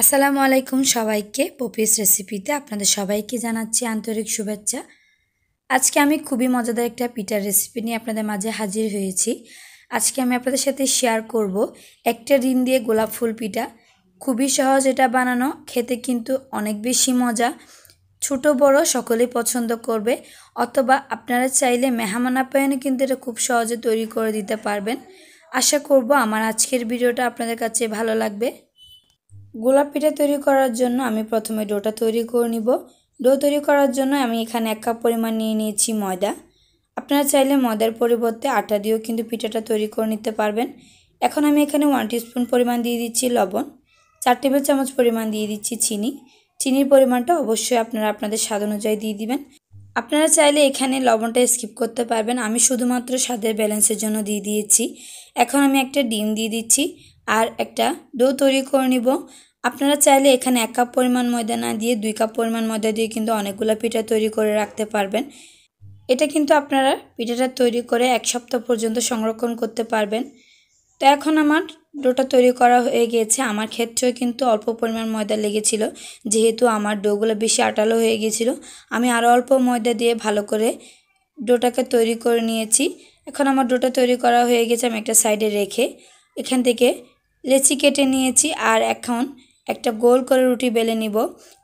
আসসালামু আলাইকুম সবাইকে পপিস রেসিপিতে আপনাদের সবাইকে জানাচ্ছি আন্তরিক শুভেচ্ছা আজকে আমি খুবই মজাদার একটা পিঠার রেসিপি নিয়ে আপনাদের মাঝে হাজির হয়েছি আজকে আমি আপনাদের সাথে শেয়ার করব একটা ডিম দিয়ে গোলাপ ফুল পিঠা খুবই সহজ এটা বানানো খেতে কিন্তু অনেক বেশি মজা ছোট বড় সকলেই পছন্দ করবে অথবা আপনারা চাইলে মেহমান আপ্যায়নে কিন্তু এটা খুব সহজে তৈরি করে দিতে পারবেন আশা করব আমার আজকের ভিডিওটা আপনাদের কাছে ভালো লাগবে গোলাপ পিঠা তৈরি করার জন্য আমি প্রথমে ডোটা তৈরি করে নিব ডো তৈরি করার জন্য আমি এখানে এক কাপ পরিমাণ নিয়ে নিয়েছি ময়দা আপনারা চাইলে ময়দার পরিবর্তে আটা দিয়েও কিন্তু পিঠাটা তৈরি করে নিতে পারবেন এখন আমি এখানে ওয়ান স্পুন পরিমাণ দিয়ে দিচ্ছি লবণ চার টেবিল চামচ পরিমাণ দিয়ে দিচ্ছি চিনি চিনির পরিমাণটা অবশ্যই আপনারা আপনাদের স্বাদ অনুযায়ী দিয়ে দিবেন আপনারা চাইলে এখানে লবণটা স্কিপ করতে পারবেন আমি শুধুমাত্র স্বাদের ব্যালেন্সের জন্য দিয়ে দিয়েছি এখন আমি একটা ডিম দিয়ে দিচ্ছি আর একটা ডো তৈরি করে নিব আপনারা চাইলে এখানে এক কাপ পরিমাণ ময়দা না দিয়ে দুই কাপ পরিমাণ ময়দা দিয়ে কিন্তু অনেকগুলো পিঠা তৈরি করে রাখতে পারবেন এটা কিন্তু আপনারা পিঠাটা তৈরি করে এক সপ্তাহ পর্যন্ত সংরক্ষণ করতে পারবেন তো এখন আমার ডোটা তৈরি করা হয়ে গিয়েছে আমার ক্ষেত্রেও কিন্তু অল্প পরিমাণ ময়দা লেগেছিল যেহেতু আমার ডোগুলো বেশি আটালো হয়ে গিয়েছিল আমি আরও অল্প ময়দা দিয়ে ভালো করে ডোটাকে তৈরি করে নিয়েছি এখন আমার ডোটা তৈরি করা হয়ে গেছে আমি একটা সাইডে রেখে এখান থেকে লেচি কেটে নিয়েছি আর এখন একটা গোল করে রুটি বেলে নিব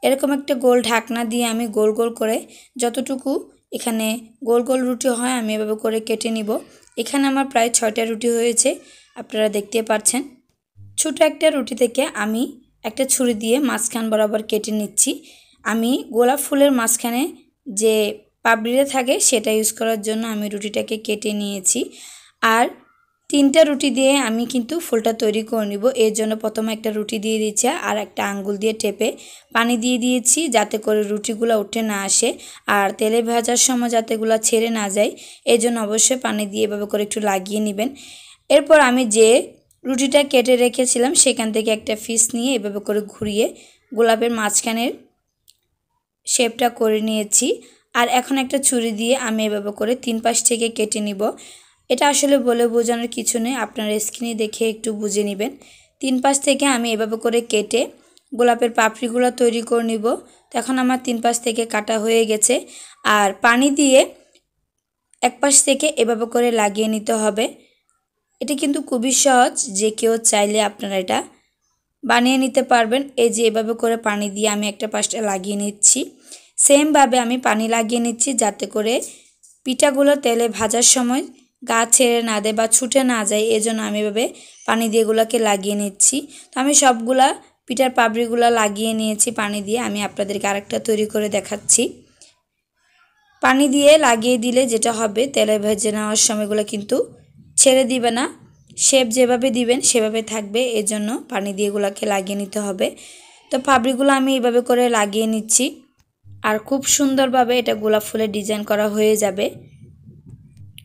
এরকম একটা গোল ঢাকনা দিয়ে আমি গোল গোল করে যতটুকু এখানে গোল গোল রুটি হয় আমি এভাবে করে কেটে নিব এখানে আমার প্রায় ছয়টা রুটি হয়েছে আপনারা দেখতে পাচ্ছেন ছোট একটা রুটি থেকে আমি একটা ছুরি দিয়ে মাঝখান বরাবর কেটে নিচ্ছি আমি গোলাপ ফুলের মাঝখানে যে পাবড়িটা থাকে সেটা ইউজ করার জন্য আমি রুটিটাকে কেটে নিয়েছি আর তিনটা রুটি দিয়ে আমি কিন্তু ফুলটা তৈরি করে নিব এর জন্য প্রথমে একটা রুটি দিয়ে দিয়েছি আর একটা আঙ্গুল দিয়ে টেপে পানি দিয়ে দিয়েছি যাতে করে রুটিগুলো উঠে না আসে আর তেলে ভাজার সময় যাতেগুলো ছেড়ে না যায় এই জন্য অবশ্যই পানি দিয়ে এভাবে করে একটু লাগিয়ে নেবেন এরপর আমি যে রুটিটা কেটে রেখেছিলাম সেখান থেকে একটা ফিস নিয়ে এভাবে করে ঘুরিয়ে গোলাপের মাঝখানের শেপটা করে নিয়েছি আর এখন একটা ছুরি দিয়ে আমি এভাবে করে তিন পাশ থেকে কেটে নিব এটা আসলে বলে বোঝানোর কিছু নেই আপনারা স্কিনে দেখে একটু বুঝে নেবেন তিন পাশ থেকে আমি এভাবে করে কেটে গোলাপের পাপড়িগুলো তৈরি করে নিব তখন আমার তিন পাশ থেকে কাটা হয়ে গেছে আর পানি দিয়ে এক পাশ থেকে এভাবে করে লাগিয়ে নিতে হবে এটা কিন্তু খুবই সহজ যে কেউ চাইলে আপনারা এটা বানিয়ে নিতে পারবেন এই যে এভাবে করে পানি দিয়ে আমি একটা পাশটা লাগিয়ে নিচ্ছি সেমভাবে আমি পানি লাগিয়ে নিচ্ছি যাতে করে পিঠাগুলো তেলে ভাজার সময় গা ছেড়ে না দেয় বা ছুটে না যায় এজন্য আমি এভাবে পানি দিয়ে এগুলোকে লাগিয়ে নিচ্ছি তো আমি সবগুলা পিঠার পাবড়িগুলো লাগিয়ে নিয়েছি পানি দিয়ে আমি আপনাদেরকে আরেকটা তৈরি করে দেখাচ্ছি পানি দিয়ে লাগিয়ে দিলে যেটা হবে তেলে ভেজে নেওয়ার সময়গুলো কিন্তু ছেড়ে দিবে না শেপ যেভাবে দিবেন সেভাবে থাকবে এজন্য পানি দিয়ে এগুলোকে লাগিয়ে নিতে হবে তো পাবড়িগুলো আমি এইভাবে করে লাগিয়ে নিচ্ছি আর খুব সুন্দরভাবে এটা গোলাপ ফুলের ডিজাইন করা হয়ে যাবে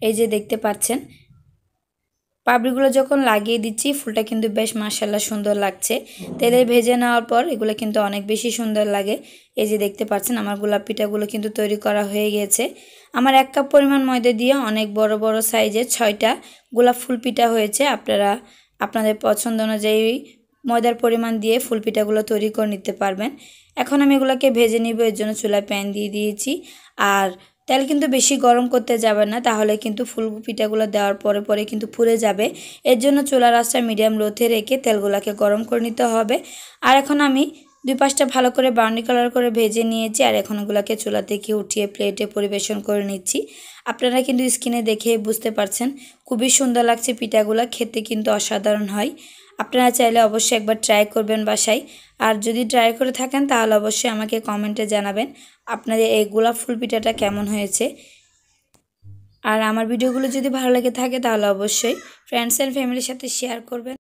এই যে দেখতে পাচ্ছেন পাপড়িগুলো যখন লাগিয়ে দিচ্ছি ফুলটা কিন্তু বেশ মার্শাল্লাহ সুন্দর লাগছে তেলে ভেজে নেওয়ার পর এগুলো কিন্তু অনেক বেশি সুন্দর লাগে এই যে দেখতে পাচ্ছেন আমার গোলাপ পিঠাগুলো কিন্তু তৈরি করা হয়ে গেছে আমার এক কাপ পরিমাণ ময়দা দিয়ে অনেক বড় বড় সাইজের ছয়টা গোলাপ ফুল পিঠা হয়েছে আপনারা আপনাদের পছন্দ অনুযায়ী ময়দার পরিমাণ দিয়ে ফুল পিঠাগুলো তৈরি করে নিতে পারবেন এখন আমি এগুলোকে ভেজে নিব এর জন্য চুলায় প্যান দিয়ে দিয়েছি আর তেল কিন্তু বেশি গরম করতে যাবে না তাহলে কিন্তু ফুল পিঠাগুলো দেওয়ার পরে পরে কিন্তু ফুলে যাবে এর জন্য চোলা রাস্তায় মিডিয়াম রোথে রেখে তেলগুলোকে গরম করে নিতে হবে আর এখন আমি দুই পাঁচটা ভালো করে বাউন্ডি কালার করে ভেজে নিয়েছি আর এখন ওগুলোকে চুলা থেকে উঠিয়ে প্লেটে পরিবেশন করে নিচ্ছি আপনারা কিন্তু স্কিনে দেখে বুঝতে পারছেন খুবই সুন্দর লাগছে পিঠাগুলো খেতে কিন্তু অসাধারণ হয় আপনারা চাইলে অবশ্যই একবার ট্রাই করবেন বাসায় আর যদি ট্রাই করে থাকেন তাহলে অবশ্যই আমাকে কমেন্টে জানাবেন আপনাদের এই গোলাপ ফুল পিঠাটা কেমন হয়েছে আর আমার ভিডিওগুলো যদি ভালো লেগে থাকে তাহলে অবশ্যই ফ্রেন্ডস অ্যান্ড ফ্যামিলির সাথে শেয়ার করবেন